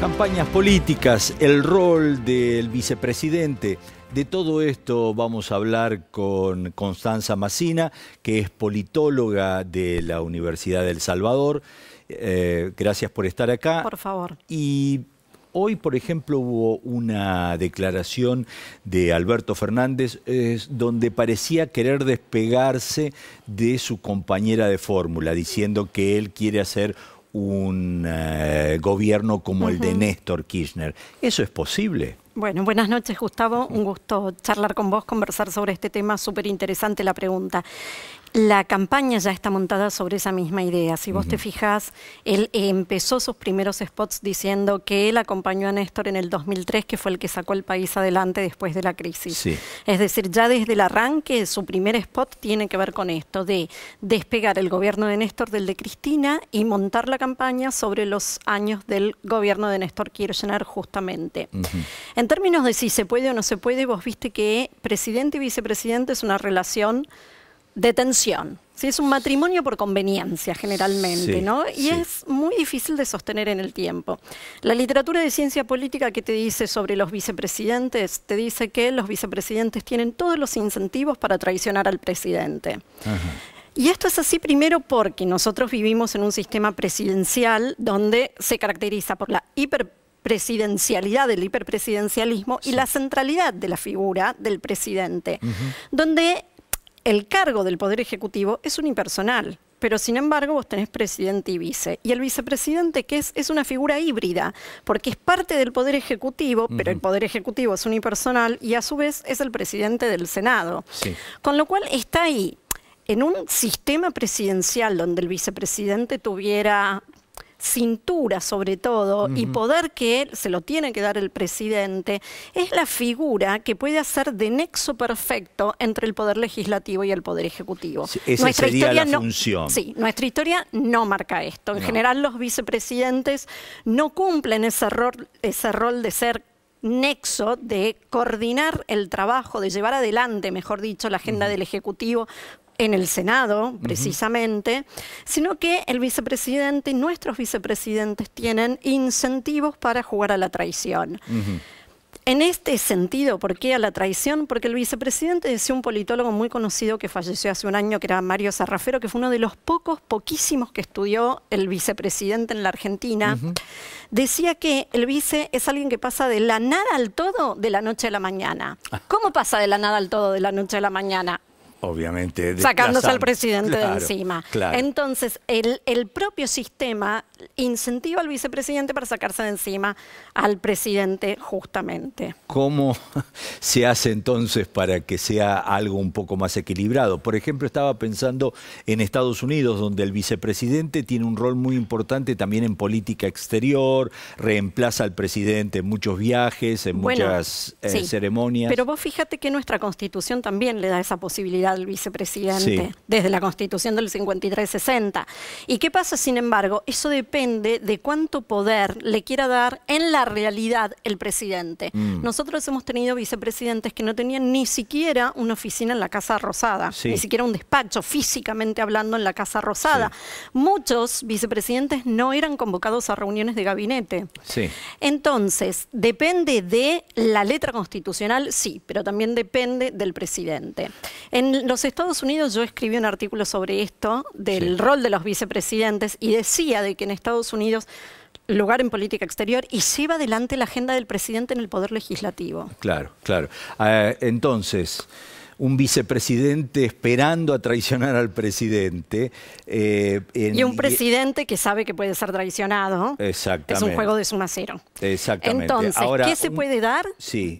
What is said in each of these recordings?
Campañas políticas, el rol del vicepresidente. De todo esto vamos a hablar con Constanza Macina, que es politóloga de la Universidad del El Salvador. Eh, gracias por estar acá. Por favor. Y hoy, por ejemplo, hubo una declaración de Alberto Fernández donde parecía querer despegarse de su compañera de fórmula, diciendo que él quiere hacer un eh, gobierno como el de Néstor Kirchner. ¿Eso es posible? Bueno, buenas noches Gustavo, un gusto charlar con vos, conversar sobre este tema súper interesante, la pregunta. La campaña ya está montada sobre esa misma idea. Si vos te fijás, él empezó sus primeros spots diciendo que él acompañó a Néstor en el 2003, que fue el que sacó el país adelante después de la crisis. Es decir, ya desde el arranque, su primer spot tiene que ver con esto, de despegar el gobierno de Néstor del de Cristina y montar la campaña sobre los años del gobierno de Néstor Kirchner justamente. En términos de si se puede o no se puede, vos viste que presidente y vicepresidente es una relación detención. si es un matrimonio por conveniencia generalmente, ¿no? Y es muy difícil de sostener en el tiempo. La literatura de ciencia política que te dice sobre los vicepresidentes, te dice que los vicepresidentes tienen todos los incentivos para traicionar al presidente. Y esto es así primero porque nosotros vivimos en un sistema presidencial donde se caracteriza por la hiperpresidencialidad, el del hiperpresidencialismo y la centralidad de la figura del presidente, donde el cargo del Poder Ejecutivo es unipersonal. Pero sin embargo vos tenés presidente y vice. Y el vicepresidente que es, es una figura híbrida, porque es parte del Poder Ejecutivo, pero el Poder Ejecutivo es unipersonal y a su vez es el presidente del Senado. Con lo cual está ahí, en un sistema presidencial donde el vicepresidente tuviera cintura sobre todo y poder que se lo tiene que dar el presidente, es la figura que puede hacer de nexo perfecto entre el poder legislativo y el poder ejecutivo. nuestra historia no, Sí, nuestra historia no marca esto. En general los vicepresidentes no cumplen ese rol, de ser nexo de coordinar el trabajo, de llevar adelante, mejor dicho, la agenda del Ejecutivo en el Senado, precisamente, sino que el vicepresidente y nuestros vicepresidentes tienen incentivos para jugar a la traición. En este sentido, ¿por qué a la traición? Porque el vicepresidente decía un politólogo muy conocido que falleció hace un año, que era Mario Sarrafero, que fue uno de los pocos, poquísimos que estudió el vicepresidente en la Argentina. Decía que el vice es alguien que pasa de la nada al todo de la noche a la mañana. Ah. ¿Cómo pasa de la nada al todo de la noche a la mañana? Obviamente. Sacándose al presidente de encima. Entonces, el, el propio sistema incentiva al vicepresidente para sacarse de encima al presidente justamente. ¿Cómo se hace entonces para que sea algo un poco más equilibrado? Por ejemplo, estaba pensando en Estados Unidos, donde el vicepresidente tiene un rol muy importante también en política exterior, reemplaza al presidente en muchos viajes, en muchas eh, ceremonias. Pero vos fíjate que nuestra constitución también le da esa posibilidad del vicepresidente desde la Constitución del 53-60. ¿Y qué pasa, sin embargo? Eso depende de cuánto poder le quiera dar en la realidad el presidente. Mm. Nosotros hemos tenido vicepresidentes que no tenían ni siquiera una oficina en la Casa Rosada, ni siquiera un despacho físicamente hablando en la Casa Rosada. Muchos vicepresidentes no eran convocados a reuniones de gabinete. Entonces, depende de la letra constitucional, sí, pero también depende del presidente. En en los Estados Unidos yo escribí un artículo sobre esto, del rol de los vicepresidentes, y decía de que en Estados Unidos lugar en política exterior y lleva adelante la agenda del presidente en el poder legislativo. Claro, claro. Ah, entonces, un vicepresidente esperando a traicionar al presidente. Eh, y un presidente que sabe que puede ser traicionado. Exactamente. Es un juego de suma cero. Exactamente. Entonces, ¿qué se puede dar? Sí,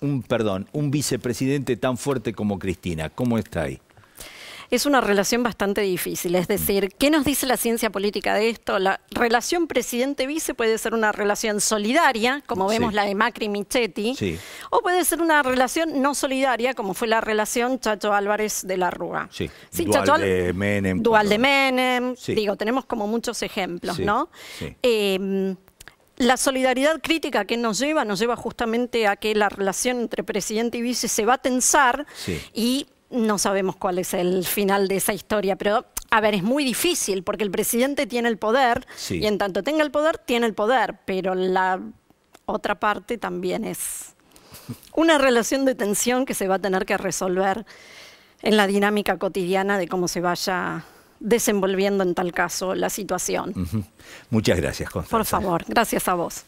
un, perdón, un vicepresidente tan fuerte como Cristina, ¿cómo está ahí? es una relación bastante difícil. Es decir, ¿qué nos dice la ciencia política de esto? La relación presidente-vice puede ser una relación solidaria, como vemos la de Macri-Michetti, o puede ser una relación no solidaria, como fue la relación Chacho Álvarez de la Rúa. Sí, dual de Menem. Dual de Menem. Digo, tenemos como muchos ejemplos, ¿no? Em, la solidaridad crítica que nos lleva, nos lleva justamente a que la relación entre presidente y vice se va a tensar y no sabemos cuál es el final de esa historia, pero a ver, es muy difícil porque el presidente tiene el poder y en tanto tenga el poder, tiene el poder, pero la otra parte también es una relación de tensión que se va a tener que resolver en la dinámica cotidiana de cómo se vaya desenvolviendo en tal caso la situación. Muchas gracias, Constanza. Por favor, gracias a vos.